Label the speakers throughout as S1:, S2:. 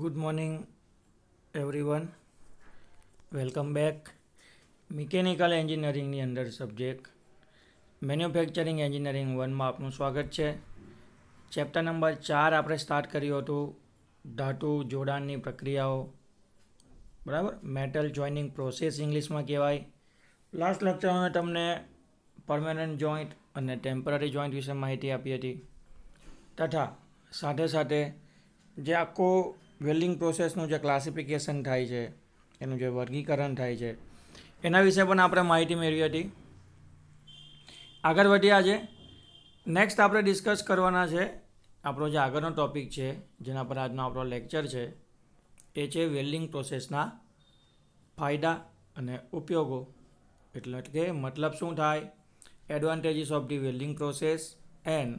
S1: good morning everyone welcome back mechanical એન્જિનિયરિંગની અંદર subject manufacturing engineering વનમાં આપનું સ્વાગત છે ચેપ્ટર નંબર ચાર આપણે સ્ટાર્ટ કર્યું હતું ધાતુ જોડાણની પ્રક્રિયાઓ બરાબર મેટલ જોઈનિંગ પ્રોસેસ ઇંગ્લિશમાં કહેવાય લાસ્ટ લેક્ચરમાં મેં તમને પરમેનન્ટ જોઈન્ટ અને ટેમ્પરરી જોઈન્ટ વિશે માહિતી આપી હતી તથા સાથે સાથે જે આખો વેલ્ડિંગ પ્રોસેસનું જે ક્લાસિફિકેશન થાય છે એનું જે વર્ગીકરણ થાય છે એના વિશે પણ આપણે માહિતી મેળવી હતી આગળ વધીએ આજે નેક્સ્ટ આપણે ડિસ્કસ કરવાના છે આપણો જે આગળનો ટૉપિક છે જેના પર આજનો આપણો લેક્ચર છે એ છે વેલ્ડિંગ પ્રોસેસના ફાયદા અને ઉપયોગો એટલે કે મતલબ શું થાય advantages of the welding process and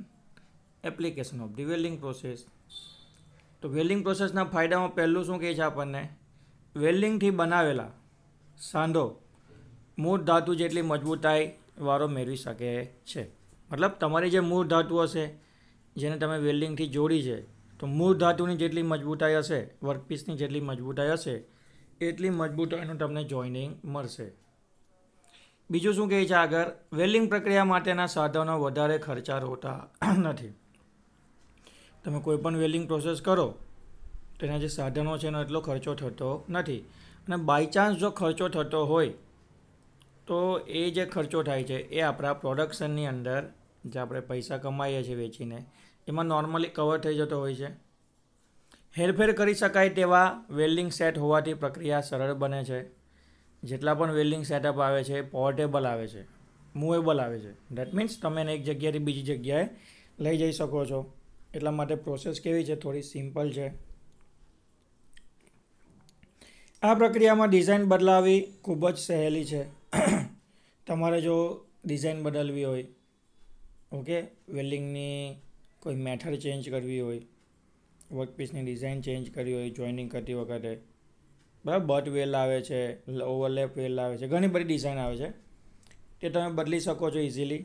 S1: application of the welding process તો વેલ્ડિંગ પ્રોસેસના ફાયદામાં પહેલું શું કહે છે આપણને વેલ્ડિંગથી બનાવેલા સાંધો મૂળ ધાતુ જેટલી મજબૂતાઈ વારો મેળવી શકે છે મતલબ તમારી જે મૂળ ધાતુ હશે જેને તમે વેલ્ડિંગથી જોડી છે તો મૂળ ધાતુની જેટલી મજબૂતાઈ હશે વર્કપીસની જેટલી મજબૂતાઈ હશે એટલી મજબૂતાઈનું તમને જોઈનિંગ મળશે બીજું શું કહે છે આગળ વેલ્ડિંગ પ્રક્રિયા માટેના સાધનો વધારે ખર્ચાળ હોતા નથી તમે કોઈપણ વેલ્ડિંગ પ્રોસેસ કરો તેના જે સાધનો છે એનો એટલો ખર્ચો થતો નથી અને બાય ચાન્સ જો ખર્ચો થતો હોય તો એ જે ખર્ચો થાય છે એ આપણા પ્રોડક્શનની અંદર જે આપણે પૈસા કમાઈએ છીએ વેચીને એમાં નોર્મલી કવર થઈ જતો હોય છે હેરફેર કરી શકાય તેવા વેલ્ડિંગ સેટ હોવાથી પ્રક્રિયા સરળ બને છે જેટલા પણ વેલ્ડિંગ સેટઅપ આવે છે પોર્ટેબલ આવે છે મૂવેબલ આવે છે દેટ મીન્સ તમે એક જગ્યાએથી બીજી જગ્યાએ લઈ જઈ શકો છો એટલા માટે પ્રોસેસ કેવી છે થોડી સિમ્પલ છે આ પ્રક્રિયામાં ડિઝાઇન બદલાવી ખૂબ જ સહેલી છે તમારે જો ડિઝાઇન બદલવી હોય ઓકે વેલ્ડિંગની કોઈ મેથડ ચેન્જ કરવી હોય વર્કપીસની ડિઝાઇન ચેન્જ કરવી હોય જોઇનિંગ કરતી વખતે બરાબર બટ વેલ આવે છે ઓવરલેપ વેલ આવે છે ઘણી બધી ડિઝાઇન આવે છે તે તમે બદલી શકો છો ઇઝીલી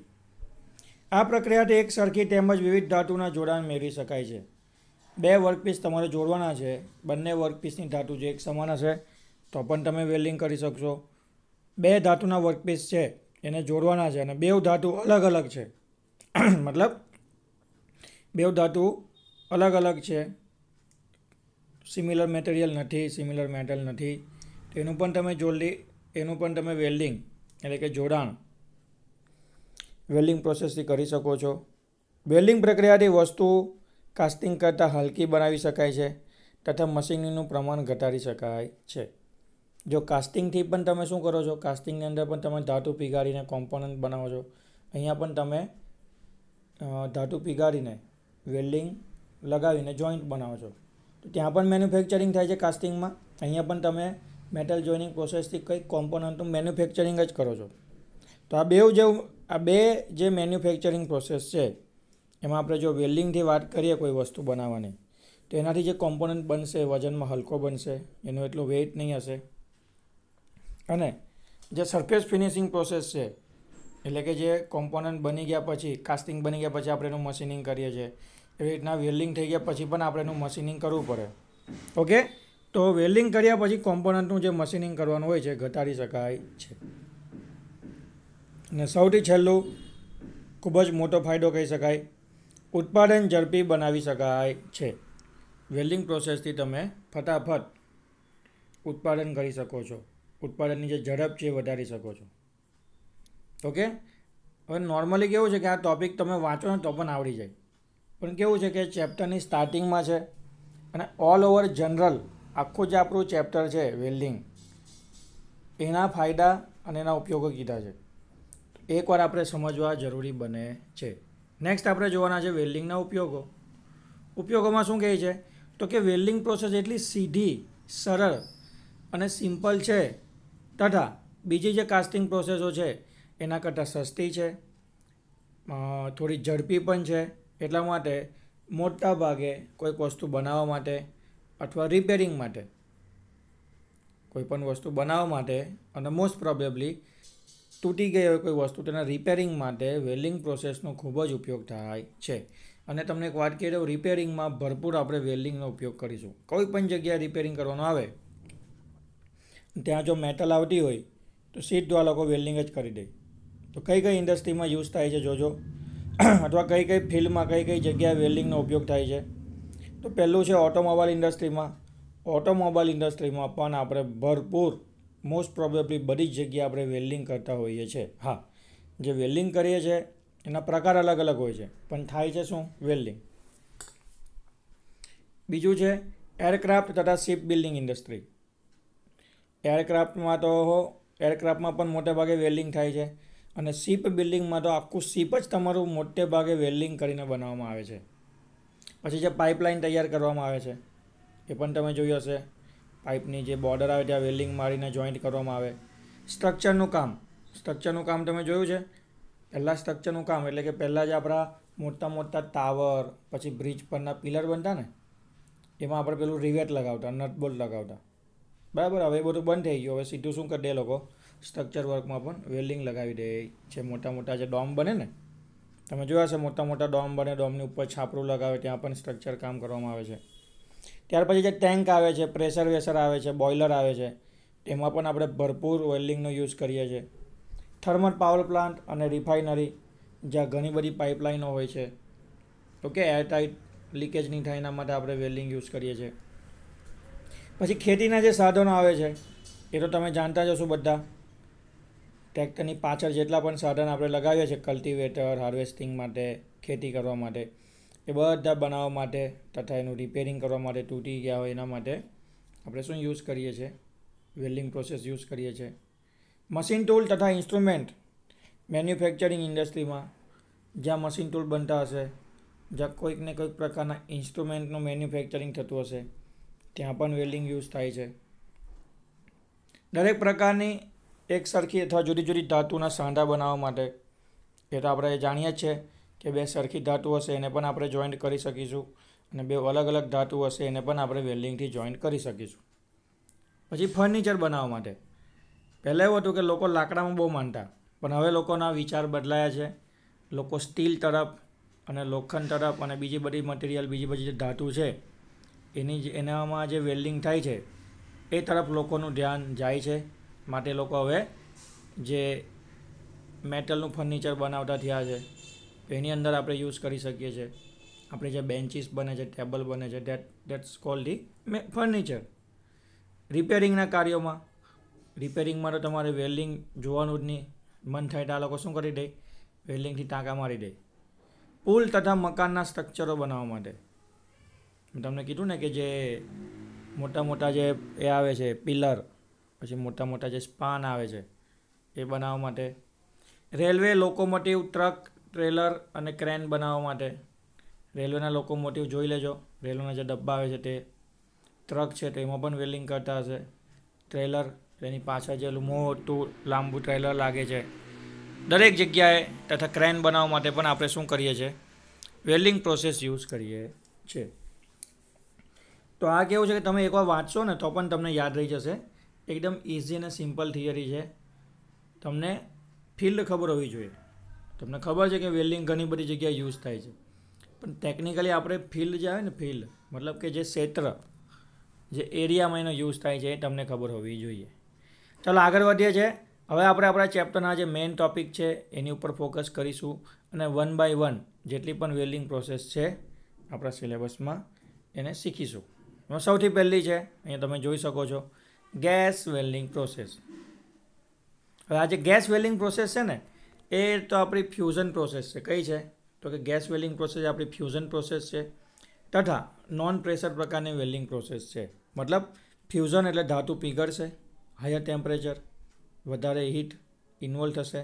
S1: આ પ્રક્રિયાથી એક સરખી તેમજ વિવિધ ધાતુના જોડાણ મેળવી શકાય છે બે વર્કપીસ તમારે જોડવાના છે બંને વર્કપીસની ધાતુ જે એક સમાન હશે તો પણ તમે વેલ્ડિંગ કરી શકશો બે ધાતુના વર્કપીસ છે એને જોડવાના છે અને બેઉ ધાતુ અલગ અલગ છે મતલબ બેઉ ધાતુ અલગ અલગ છે સિમિલર મટીરિયલ નથી સિમિલર મેટલ નથી તેનું પણ તમે જોડી એનું પણ તમે વેલ્ડિંગ એટલે કે જોડાણ વેલ્ડિંગ પ્રોસેસથી કરી શકો છો વેલ્ડિંગ પ્રક્રિયાથી વસ્તુ કાસ્ટિંગ કરતાં હલકી બનાવી શકાય છે તથા મશીનીનું પ્રમાણ ઘટાડી શકાય છે જો કાસ્ટિંગથી પણ તમે શું કરો છો કાસ્ટિંગની અંદર પણ તમે ધાતુ પીગાડીને કોમ્પોનન્ટ બનાવો છો અહીંયા પણ તમે ધાતુ પીગાડીને વેલ્ડિંગ લગાવીને જોઈન્ટ બનાવો છો તો ત્યાં પણ મેન્યુફેક્ચરિંગ થાય છે કાસ્ટિંગમાં અહીંયા પણ તમે મેટલ જોઈનિંગ પ્રોસેસથી કંઈક કોમ્પોનન્ટનું મેન્યુફેક્ચરિંગ જ કરો છો તો આ બેવ જેવું આ બે જે મેન્યુફેક્ચરિંગ પ્રોસેસ છે એમાં આપણે જો વેલ્ડિંગથી વાત કરીએ કોઈ વસ્તુ બનાવવાની તો એનાથી જે કોમ્પોનન્ટ બનશે વજનમાં હલકો બનશે એનું એટલું વેઇટ નહીં હશે અને જે સરફેસ ફિનિશિંગ પ્રોસેસ છે એટલે કે જે કોમ્પોનન્ટ બની ગયા પછી કાસ્ટિંગ બની ગયા પછી આપણે એનું મશીનિંગ કરીએ છીએ એવી રીતના વેલ્ડિંગ થઈ ગયા પછી પણ આપણે એનું મશીનિંગ કરવું પડે ઓકે તો વેલ્ડિંગ કર્યા પછી કોમ્પોનન્ટનું જે મશીનિંગ કરવાનું હોય છે ઘટાડી શકાય છે અને સૌથી છેલ્લું ખૂબ જ મોટો ફાયદો કહી શકાય ઉત્પાદન ઝડપી બનાવી શકાય છે વેલ્ડિંગ પ્રોસેસથી તમે ફટાફટ ઉત્પાદન કરી શકો છો ઉત્પાદનની જે ઝડપ છે એ વધારી શકો છો ઓકે હવે નોર્મલી કેવું છે કે આ ટૉપિક તમે વાંચો ને તો પણ આવડી જાય પણ કેવું છે કે ચેપ્ટરની સ્ટાર્ટિંગમાં છે અને ઓલ ઓવર જનરલ આખું જે આપણું ચેપ્ટર છે વેલ્ડિંગ એના ફાયદા અને એના ઉપયોગો કીધા છે એકવાર આપણે સમજવા જરૂરી બને છે નેક્સ્ટ આપણે જોવાના છે વેલ્ડિંગના ઉપયોગો ઉપયોગોમાં શું કહે છે તો કે વેલ્ડિંગ પ્રોસેસ એટલી સીધી સરળ અને સિમ્પલ છે તથા બીજી જે કાસ્ટિંગ પ્રોસેસો છે એના કરતાં સસ્તી છે થોડી ઝડપી પણ છે એટલા માટે મોટા ભાગે કોઈક વસ્તુ બનાવવા માટે અથવા રિપેરિંગ માટે કોઈ પણ વસ્તુ બનાવવા માટે અને મોસ્ટ પ્રોબેબલી તૂટી ગઈ હોય કોઈ વસ્તુ તેના રિપેરિંગ માટે વેલ્ડિંગ પ્રોસેસનો ખૂબ જ ઉપયોગ થાય છે અને તમને એક વાત કહી દઉં રિપેરિંગમાં ભરપૂર આપણે વેલ્ડિંગનો ઉપયોગ કરીશું કોઈ પણ જગ્યાએ રિપેરિંગ કરવાનો આવે ત્યાં જો મેટલ આવતી હોય તો સીધું આ લોકો વેલ્ડિંગ જ કરી દે તો કઈ કઈ ઇન્ડસ્ટ્રીમાં યુઝ થાય છે જોજો અથવા કઈ કઈ ફિલ્ડમાં કઈ કઈ જગ્યાએ વેલ્ડિંગનો ઉપયોગ થાય છે તો પહેલું છે ઓટોમોબાઈલ ઇન્ડસ્ટ્રીમાં ઓટોમોબાઈલ ઇન્ડસ્ટ્રીમાં પણ આપણે ભરપૂર મોસ્ટ પ્રોબેબલી બધી જ જગ્યાએ આપણે વેલ્ડિંગ કરતા હોઈએ છીએ હા જે વેલ્ડિંગ કરીએ છીએ એના પ્રકાર અલગ અલગ હોય છે પણ થાય છે શું વેલ્ડિંગ બીજું છે એરક્રાફ્ટ તથા શિપ બિલ્ડિંગ ઇન્ડસ્ટ્રી એરક્રાફ્ટમાં તો એરક્રાફ્ટમાં પણ મોટે ભાગે વેલ્ડિંગ થાય છે અને શિપ બિલ્ડિંગમાં તો આખું શિપ જ તમારું મોટે ભાગે વેલ્ડિંગ કરીને બનાવવામાં આવે છે પછી જે પાઇપલાઇન તૈયાર કરવામાં આવે છે એ પણ તમે જોયું હશે પાઇપની જે બોર્ડર આવે ત્યાં વેલ્ડિંગ મારીને જોઈન્ટ કરવામાં આવે સ્ટ્રક્ચરનું કામ સ્ટ્રક્ચરનું કામ તમે જોયું છે પહેલાં સ્ટ્રક્ચરનું કામ એટલે કે પહેલાં જે આપણા મોટા મોટા ટાવર પછી બ્રિજ પરના પિલર બનતા ને એમાં આપણે પેલું રિવેટ લગાવતા નટબોલ્ટ લગાવતા બરાબર હવે એ બધું બંધ થઈ ગયું હવે સીધું શું કરી દે લોકો સ્ટ્રક્ચર વર્કમાં પણ વેલ્ડિંગ લગાવી દે છે મોટા મોટા જે ડોમ બને ને તમે જોયા છે મોટા મોટા ડોમ બને ડોમની ઉપર છાપરું લગાવે ત્યાં પણ સ્ટ્રક્ચર કામ કરવામાં આવે છે ત્યાર પછી જે ટેન્ક આવે છે પ્રેશર વેસર આવે છે બોઇલર આવે છે તેમાં પણ આપણે ભરપૂર વેલ્ડિંગનો યુઝ કરીએ છીએ થર્મલ પાવર પ્લાન્ટ અને રિફાઇનરી જ્યાં ઘણી બધી પાઇપલાઇનો હોય છે ઓકે એરટાઇટ લીકેજ નહીં થાય એના માટે આપણે વેલ્ડિંગ યુઝ કરીએ છીએ પછી ખેતીના જે સાધનો આવે છે એ તો તમે જાણતા જ હશો બધા ટ્રેક્ટરની પાછળ જેટલા પણ સાધન આપણે લગાવીએ છીએ કલ્ટિવેટર હાર્વેસ્ટિંગ માટે ખેતી કરવા માટે એ બધા બનાવવા માટે તથા એનું રિપેરિંગ કરવા માટે તૂટી ગયા હોય એના માટે આપણે શું યુઝ કરીએ છીએ વેલ્ડિંગ પ્રોસેસ યુઝ કરીએ છીએ મશીન ટૂલ તથા ઇન્સ્ટ્રુમેન્ટ મેન્યુફેક્ચરિંગ ઇન્ડસ્ટ્રીમાં જ્યાં મશીન ટૂલ બનતા હશે જ્યાં કોઈક ને કોઈક પ્રકારના ઇન્સ્ટ્રુમેન્ટનું મેન્યુફેક્ચરિંગ થતું હશે ત્યાં પણ વેલ્ડિંગ યુઝ થાય છે દરેક પ્રકારની એક સરખી અથવા જુદી જુદી ધાતુના સાંધા બનાવવા માટે એ તો આપણે જાણીએ જ છીએ કે બે સરખી ધાતુ હશે એને પણ આપણે જોઈન્ટ કરી શકીશું અને બે અલગ અલગ ધાતુ હશે એને પણ આપણે વેલ્ડિંગથી જોઈન્ટ કરી શકીશું પછી ફર્નિચર બનાવવા માટે પહેલાં એવું હતું કે લોકો લાકડામાં બહુ માનતા પણ હવે લોકોના વિચાર બદલાયા છે લોકો સ્ટીલ તરફ અને લોખંડ તરફ અને બીજી બધી મટીરિયલ બીજી બધી જે ધાતુ છે એની એનામાં જે વેલ્ડિંગ થાય છે એ તરફ લોકોનું ધ્યાન જાય છે માટે લોકો હવે જે મેટલનું ફર્નિચર બનાવતા થયા છે એની અંદર આપણે યુઝ કરી શકીએ છીએ આપણે જે બેન્ચીસ બને છે ટેબલ બને છે that that's called the furniture રિપેરિંગના કાર્યોમાં રિપેરિંગમાં તો તમારે વેલ્ડિંગ જોવાનું જ નહીં મન થાય તો આ લોકો શું કરી દે વેલ્ડિંગથી ટાંકા મારી દે પુલ તથા મકાનના સ્ટ્રક્ચરો બનાવવા માટે મેં તમને કીધું ને કે જે મોટા મોટા જે એ આવે છે પિલર પછી મોટા મોટા જે સ્પાન આવે છે એ બનાવવા માટે રેલવે લોકોમોટિવ ટ્રક ટ્રેલર અને ક્રેન બનાવવા માટે રેલવેના લોકોમોટિવ જોઈ લેજો રેલવેના જે ડબ્બા આવે છે તે ટ્રક છે તેમાં પણ વેલ્ડિંગ કરતા હશે ટ્રેલર તેની પાછળ જે મોટું લાંબુ ટ્રેલર લાગે છે દરેક જગ્યાએ તથા ક્રેન બનાવવા માટે પણ આપણે શું કરીએ છીએ વેલ્ડિંગ પ્રોસેસ યુઝ કરીએ છે તો આ કેવું છે કે તમે એકવાર વાંચશો ને તો પણ તમને યાદ રહી જશે એકદમ ઇઝી અને સિમ્પલ થિયરી છે તમને ફિલ્ડ ખબર હોવી જોઈએ તમને ખબર છે કે વેલ્ડિંગ ઘણી બધી જગ્યાએ યુઝ થાય છે પણ ટેકનિકલી આપણે ફિલ્ડ જે આવે ને ફિલ્ડ મતલબ કે જે ક્ષેત્ર જે એરિયામાં એનો યુઝ થાય છે એ તમને ખબર હોવી જોઈએ ચાલો આગળ વધીએ છે હવે આપણે આપણા ચેપ્ટરના જે મેઇન ટોપિક છે એની ઉપર ફોકસ કરીશું અને વન બાય વન જેટલી પણ વેલ્ડિંગ પ્રોસેસ છે આપણા સિલેબસમાં એને શીખીશું એમાં સૌથી પહેલી છે અહીંયા તમે જોઈ શકો છો ગેસ વેલ્ડિંગ પ્રોસેસ હવે આ જે ગેસ વેલ્ડિંગ પ્રોસેસ છે ને એ તો આપણી ફ્યુઝન પ્રોસેસ છે કઈ છે તો કે ગેસ વેલ્ડિંગ પ્રોસેસ આપણી ફ્યુઝન પ્રોસેસ છે તથા નોન પ્રેશર પ્રકારની વેલ્ડિંગ પ્રોસેસ છે મતલબ ફ્યુઝન એટલે ધાતુ પીગળશે હાયર ટેમ્પરેચર વધારે હીટ ઇન્વોલ્વ થશે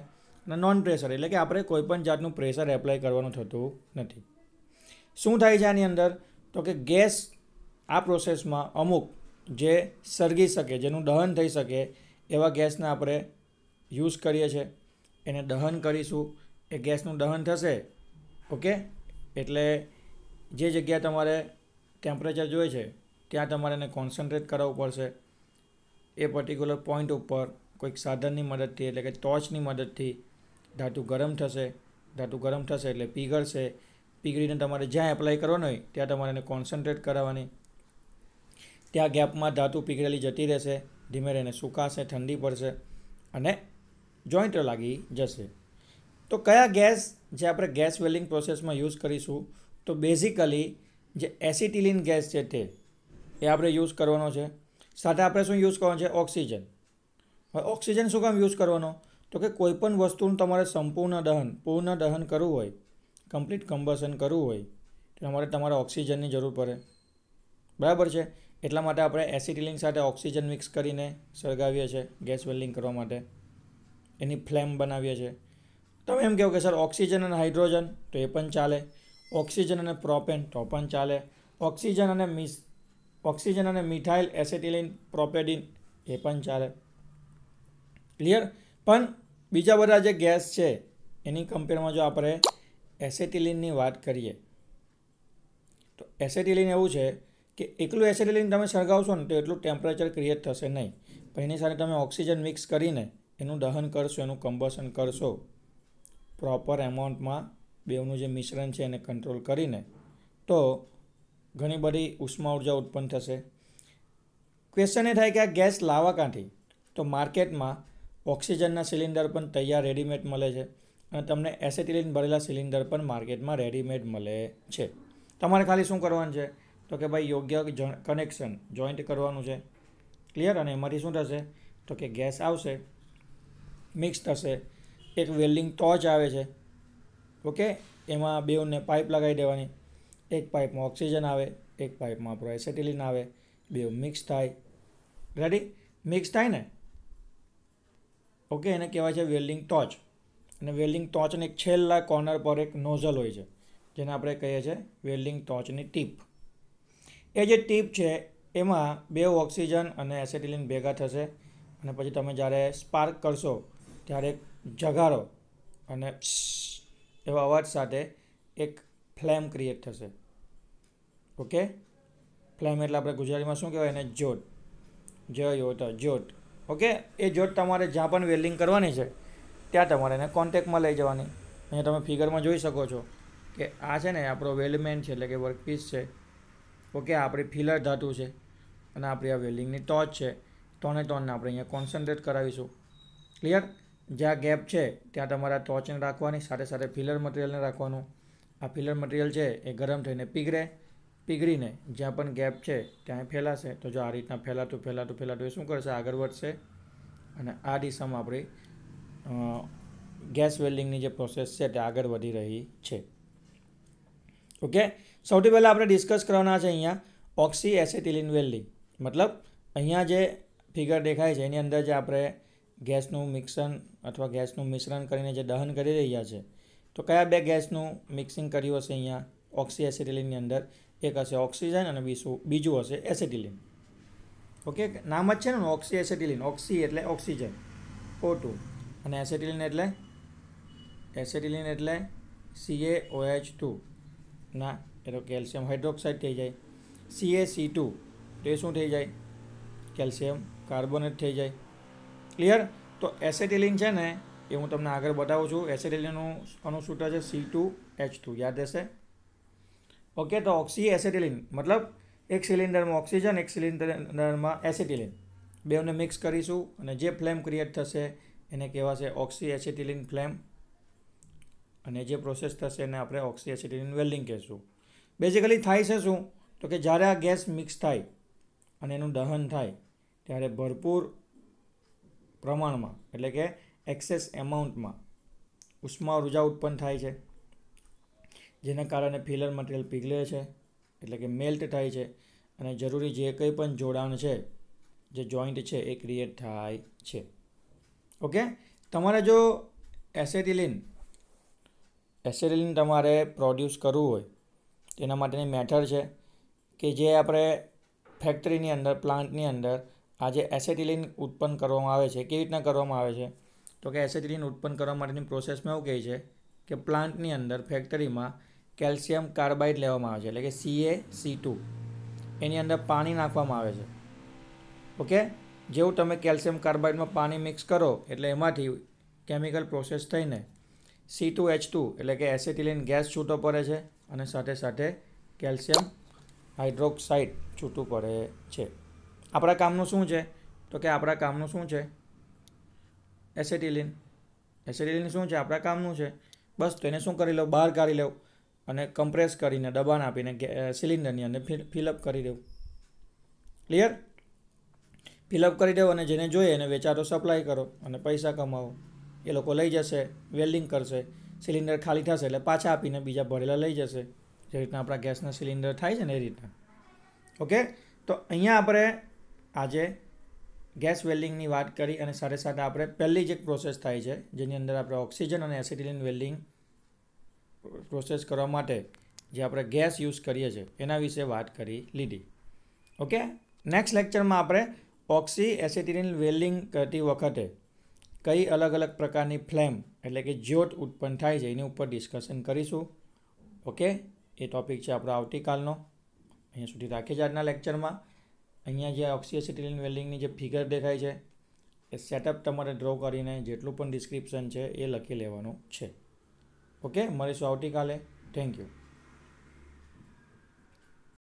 S1: અને નોન પ્રેશર એટલે કે આપણે કોઈપણ જાતનું પ્રેશર એપ્લાય કરવાનું થતું નથી શું થાય છે આની અંદર તો કે ગેસ આ પ્રોસેસમાં અમુક જે સળગી શકે જેનું દહન થઈ શકે એવા ગેસને આપણે યુઝ કરીએ છીએ એને દહન કરીશું એ ગેસનું દહન થશે ઓકે એટલે જે જગ્યા તમારે ટેમ્પરેચર જોઈએ છે ત્યાં તમારે એને કોન્સન્ટ્રેટ કરાવવું પડશે એ પર્ટિક્યુલર પોઈન્ટ ઉપર કોઈક સાધનની મદદથી એટલે કે ટોર્ચની મદદથી ધાતુ ગરમ થશે ધાતુ ગરમ થશે એટલે પીગળશે પીગળીને તમારે જ્યાં એપ્લાય કરવાનો હોય ત્યાં તમારે એને કોન્સન્ટ્રેટ કરાવવાની ત્યાં ગેપમાં ધાતુ પીગળેલી જતી રહેશે ધીમે રહીને સુકાશે ઠંડી પડશે અને જોઈન્ટ લાગી જશે તો કયા ગેસ જે આપણે ગેસ વેલ્ડિંગ પ્રોસેસમાં યુઝ કરીશું તો બેઝિકલી જે એસિટિલિન ગેસ છે તે એ આપણે યુઝ કરવાનો છે સાથે આપણે શું યુઝ કરવાનો છે ઓક્સિજન હવે ઓક્સિજન શું કામ યુઝ કરવાનો તો કે કોઈપણ વસ્તુનું તમારે સંપૂર્ણ દહન પૂર્ણ દહન કરવું હોય કમ્પ્લીટ કમ્બશન કરવું હોય તો તમારે તમારે ઓક્સિજનની જરૂર પડે બરાબર છે એટલા માટે આપણે એસિટિલિન સાથે ઓક્સિજન મિક્સ કરીને સળગાવીએ છીએ ગેસ વેલ્ડિંગ કરવા માટે એની ફ્લેમ બનાવીએ છીએ તમે એમ કહો કે સર ઓક્સિજન અને હાઇડ્રોજન તો એ પણ ચાલે ઓક્સિજન અને પ્રોપેન તો પણ ચાલે ઓક્સિજન અને મિસ ઓક્સિજન અને મિથાઇલ એસેટિલિન પ્રોપેડિન એ પણ ચાલે ક્લિયર પણ બીજા બધા જે ગેસ છે એની કમ્પેરમાં જો આપણે એસેટિલિનની વાત કરીએ તો એસેટિલિન એવું છે કે એકલું એસેટિલિન તમે સળગાવશો ને તો એટલું ટેમ્પરેચર ક્રિએટ થશે નહીં પણ એની સાથે તમે ઓક્સિજન મિક્સ કરીને એનું દહન કરશો એનું કમ્બશન કરશો પ્રોપર એમાઉન્ટમાં બેવનું જે મિશ્રણ છે એને કંટ્રોલ કરીને તો ઘણી બધી ઉષ્મા ઉર્જા ઉત્પન્ન થશે ક્વેશ્ચન એ થાય કે આ ગેસ લાવા કાંઠી તો માર્કેટમાં ઓક્સિજનના સિલિન્ડર પણ તૈયાર રેડીમેડ મળે છે અને તમને એસેટિલિન ભરેલા સિલિન્ડર પણ માર્કેટમાં રેડીમેડ મળે છે તમારે ખાલી શું કરવાનું છે તો કે ભાઈ યોગ્ય કનેક્શન જોઈન્ટ કરવાનું છે ક્લિયર અને એમાંથી શું થશે તો કે ગેસ આવશે મિક્સ થશે એક વેલ્ડિંગ ટોચ આવે છે ઓકે એમાં બેઉને પાઇપ લગાવી દેવાની એક પાઇપમાં ઓક્સિજન આવે એક પાઇપમાં આપણો એસેટિલિન આવે બે મિક્સ થાય રેડી મિક્સ થાય ને ઓકે એને કહેવાય છે વેલ્ડિંગ ટોચ અને વેલ્ડિંગ ટોચને એક છેલ્લા કોર્નર પર એક નોઝલ હોય છે જેને આપણે કહીએ છીએ વેલ્ડિંગ ટોચની ટીપ એ જે ટીપ છે એમાં બે ઓક્સિજન અને એસેટિલિન ભેગા થશે અને પછી તમે જ્યારે સ્પાર્ક કરશો ત્યારે જગારો અને એવા અવાજ સાથે એક ફ્લેમ ક્રિએટ થશે ઓકે ફ્લેમ એટલે આપણે ગુજરાતીમાં શું કહેવાય એને જોત જ યોત જોત ઓકે એ જોત તમારે જ્યાં પણ વેલ્ડિંગ કરવાની છે ત્યાં તમારે એને કોન્ટેક્ટમાં લઈ જવાની અહીંયા તમે ફિગરમાં જોઈ શકો છો કે આ છે ને આપણો વેલ્ડમેન છે એટલે કે વર્કપીસ છે ઓકે આપણી ફિલર ધાતુ છે અને આપણી આ વેલ્ડિંગની ટોચ છે ત્રણે ત્રણને આપણે અહીંયા કોન્સન્ટ્રેટ કરાવીશું ક્લિયર જ્યાં ગેપ છે ત્યાં તમારા ટોચને રાખવાની સાથે સાથે ફિલર મટીરિયલને રાખવાનું આ ફિલર મટીરિયલ છે એ ગરમ થઈને પીગળે પીગળીને જ્યાં પણ ગેપ છે ત્યાં ફેલાશે તો જો આ રીતના ફેલાતું ફેલાતું ફેલાતું એ શું કરશે આગળ વધશે અને આ દિશામાં આપણી ગેસ વેલ્ડિંગની જે પ્રોસેસ છે તે આગળ વધી રહી છે ઓકે સૌથી પહેલાં આપણે ડિસ્કસ કરવાના છે અહીંયા ઓક્સી એસેટિલિન વેલ્ડિંગ મતલબ અહીંયા જે ફિગર દેખાય છે એની અંદર જે આપણે ગેસનું મિક્સન અથવા ગેસનું મિશ્રણ કરીને જે દહન કરી રહ્યા છે તો કયા બે ગેસનું મિક્સિંગ કર્યું હશે અહીંયા ઓક્સી એસિટિલિનની અંદર એક હશે ઓક્સિજન અને બીજું બીજું હશે એસિટિલિન ઓકે નામ જ છે ને ઓક્સી એસિટિલિન ઓક્સી એટલે ઓક્સિજન ઓ ટુ અને એસિટિલિન એટલે એસિટિલિન એટલે સીએ ઓએચ ટુ ના એટલે કેલ્શિયમ હાઇડ્રોક્સાઇડ થઈ જાય સીએ સી ટુ તો એ શું થઈ જાય કેલ્શિયમ કાર્બોનેટ થઈ જાય ક્લિયર તો એસેટિલિન છે ને એ હું તમને આગળ બતાવું છું એસેટિલિનનું અણુસૂત્ર છે સી ટુ એચ ટુ યાદ રહેશે ઓકે તો ઓક્સી એસેટિલિન મતલબ એક સિલિન્ડરમાં ઓક્સિજન એક સિલિન્ડરમાં એસેટિલિન બેઉને મિક્સ કરીશું અને જે ફ્લેમ ક્રિએટ થશે એને કહેવાશે ઓક્સી એસેટિલિન ફ્લેમ અને જે પ્રોસેસ થશે એને આપણે ઓક્સી એસિડિન વેલ્ડિંગ કહેશું બેઝિકલી થાય છે શું તો કે જ્યારે આ ગેસ મિક્સ થાય અને એનું દહન થાય ત્યારે ભરપૂર પ્રમાણમાં એટલે કે એક્સેસ એમાઉન્ટમાં ઉષ્મા ઉર્જા ઉત્પન્ન થાય છે જેના કારણે ફિલર મટીરિયલ પીગળે છે એટલે કે મેલ્ટ થાય છે અને જરૂરી જે કંઈ પણ જોડાણ છે જે જોઈન્ટ છે એ ક્રિએટ થાય છે ઓકે તમારે જો એસેટિલિન એસેટિલિન તમારે પ્રોડ્યુસ કરવું હોય તેના માટેની મેથડ છે કે જે આપણે ફેક્ટરીની અંદર પ્લાન્ટની અંદર આ જે એસેટિલિન ઉત્પન્ન કરવામાં આવે છે કેવી રીતના કરવામાં આવે છે તો કે એસેટિલિન ઉત્પન્ન કરવા માટેની પ્રોસેસમાં એવું કહે છે કે પ્લાન્ટની અંદર ફેક્ટરીમાં કેલ્શિયમ કાર્બાઇડ લેવામાં આવે છે એટલે કે સીએ સી ટુ એની અંદર પાણી નાખવામાં આવે છે ઓકે જેવું તમે કેલ્શિયમ કાર્બાઇડમાં પાણી મિક્સ કરો એટલે એમાંથી કેમિકલ પ્રોસેસ થઈને સી ટુ એચ ટુ એટલે કે એસેટિલિન ગેસ છૂટો પડે છે અને સાથે સાથે કેલ્શિયમ હાઇડ્રોક્સાઇડ છૂટું પડે છે આપણા કામનું શું છે તો કે આપણા કામનું શું છે એસેટિલિન એસેટિલિન શું છે આપણા કામનું છે બસ તો એને શું કરી લઉં બહાર કાઢી લઉં અને કમ્પ્રેસ કરીને દબાણ આપીને સિલિન્ડરની અંદર ફિલઅપ કરી દઉં ક્લિયર ફિલઅપ કરી દો અને જેને જોઈએ એને વેચારો સપ્લાય કરો અને પૈસા કમાવો એ લોકો લઈ જશે વેલ્ડિંગ કરશે સિલિન્ડર ખાલી થશે એટલે પાછા આપીને બીજા ભરેલા લઈ જશે જે રીતના આપણા ગેસના સિલિન્ડર થાય છે ને એ રીતના ઓકે તો અહીંયા આપણે આજે ગેસ વેલ્ડિંગની વાત કરી અને સાથે સાથે આપણે પહેલી જ એક પ્રોસેસ થાય છે જેની અંદર આપણે ઓક્સિજન અને એસિટિલિન વેલ્ડિંગ પ્રોસેસ કરવા માટે જે આપણે ગેસ યુઝ કરીએ છીએ એના વિશે વાત કરી લીધી ઓકે નેક્સ્ટ લેક્ચરમાં આપણે ઓક્સી એસિટિલિન વેલ્ડિંગ કરતી વખતે કઈ અલગ અલગ પ્રકારની ફ્લેમ એટલે કે જ્યોત ઉત્પન્ન થાય છે એની ઉપર ડિસ્કશન કરીશું ઓકે એ ટૉપિક છે આપણો આવતીકાલનો અહીંયા સુધી રાખીએ છીએ આજના લેક્ચરમાં અહીંયા જે ઓક્સિએસિટિલિન વેલ્ડિંગની જે ફિગર દેખાય છે એ સેટઅપ તમારે ડ્રો કરીને જેટલું પણ ડિસ્ક્રિપ્શન છે એ લખી લેવાનું છે ઓકે મળીશું આવતીકાલે થેન્ક યુ